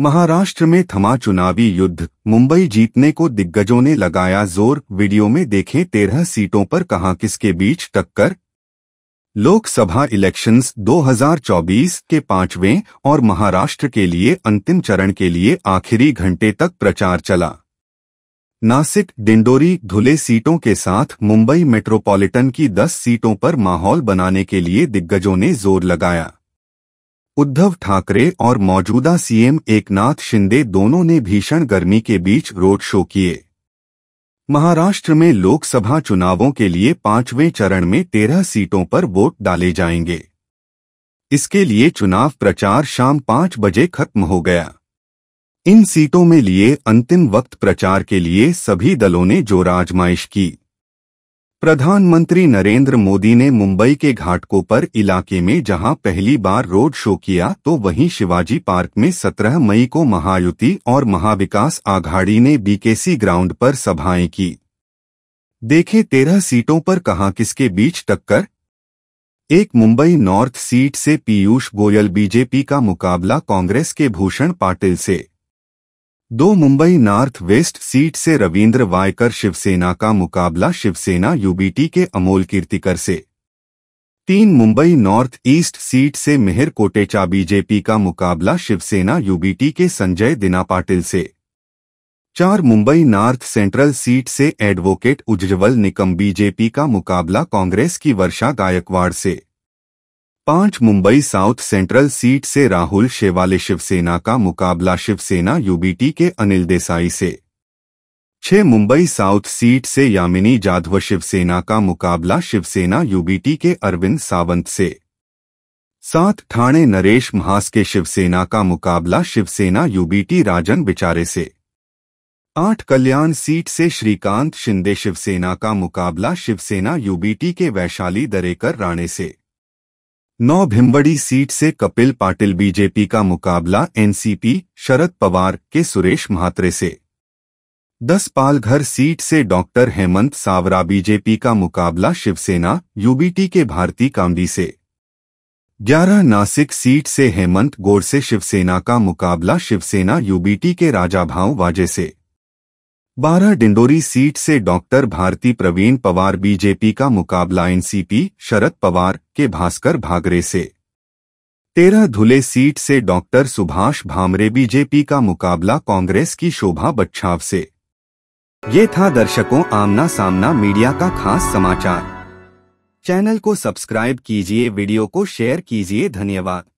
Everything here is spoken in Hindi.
महाराष्ट्र में थमा चुनावी युद्ध मुंबई जीतने को दिग्गजों ने लगाया जोर वीडियो में देखें तेरह सीटों पर कहां किसके बीच टक्कर लोकसभा इलेक्शंस 2024 के पांचवें और महाराष्ट्र के लिए अंतिम चरण के लिए आखिरी घंटे तक प्रचार चला नासिक डिंडोरी धुले सीटों के साथ मुंबई मेट्रोपॉलिटन की 10 सीटों पर माहौल बनाने के लिए दिग्गजों ने जोर लगाया उद्धव ठाकरे और मौजूदा सीएम एकनाथ शिंदे दोनों ने भीषण गर्मी के बीच रोड शो किए महाराष्ट्र में लोकसभा चुनावों के लिए पांचवें चरण में तेरह सीटों पर वोट डाले जाएंगे इसके लिए चुनाव प्रचार शाम पांच बजे खत्म हो गया इन सीटों में लिए अंतिम वक्त प्रचार के लिए सभी दलों ने जोर आजमाइश की प्रधानमंत्री नरेंद्र मोदी ने मुंबई के घाटकों पर इलाके में जहां पहली बार रोड शो किया तो वहीं शिवाजी पार्क में 17 मई को महायुति और महाविकास आघाड़ी ने बीकेसी ग्राउंड पर सभाएं की देखे तेरह सीटों पर कहा किसके बीच टक्कर एक मुंबई नॉर्थ सीट से पीयूष गोयल बीजेपी का मुकाबला कांग्रेस के भूषण पाटिल से दो मुंबई नॉर्थ वेस्ट सीट से रविंद्र वायकर शिवसेना का मुकाबला शिवसेना यूबीटी के अमोल कीर्तिकर से तीन मुंबई नॉर्थ ईस्ट सीट से मिहिर कोटेचा बीजेपी का मुकाबला शिवसेना यूबीटी के संजय दिना पाटिल से चार मुंबई नॉर्थ सेंट्रल सीट से एडवोकेट उज्ज्वल निकम बीजेपी का मुकाबला कांग्रेस की वर्षा गायकवाड़ से पांच मुंबई साउथ सेंट्रल सीट से राहुल शेवाले शिवसेना का मुकाबला शिवसेना यूबीटी के अनिल देसाई से छह मुंबई साउथ सीट से यामिनी जाधव शिवसेना का मुकाबला शिवसेना यूबीटी के अरविंद सावंत से सात ठाणे नरेश महास के शिवसेना का मुकाबला शिवसेना यूबीटी राजन बिचारे से आठ कल्याण सीट से श्रीकांत शिंदे शिवसेना का मुकाबला शिवसेना यूबीटी के वैशाली दरेकर राणे से नौ भिम्बड़ी सीट से कपिल पाटिल बीजेपी का मुकाबला एनसीपी शरद पवार के सुरेश महात्रे से दस पालघर सीट से डॉक्टर हेमंत सावरा बीजेपी का मुकाबला शिवसेना यूबीटी के भारती कामडी से ग्यारह नासिक सीट से हेमंत से शिवसेना का मुकाबला शिवसेना यूबीटी के राजा भाव वाजे से बारह डिंडोरी सीट से डॉक्टर भारती प्रवीण पवार बीजेपी का मुकाबला एनसीपी शरद पवार के भास्कर भागरे से तेरह धुले सीट से डॉक्टर सुभाष भामरे बीजेपी का मुकाबला कांग्रेस की शोभा बच्छाव से ये था दर्शकों आमना सामना मीडिया का खास समाचार चैनल को सब्सक्राइब कीजिए वीडियो को शेयर कीजिए धन्यवाद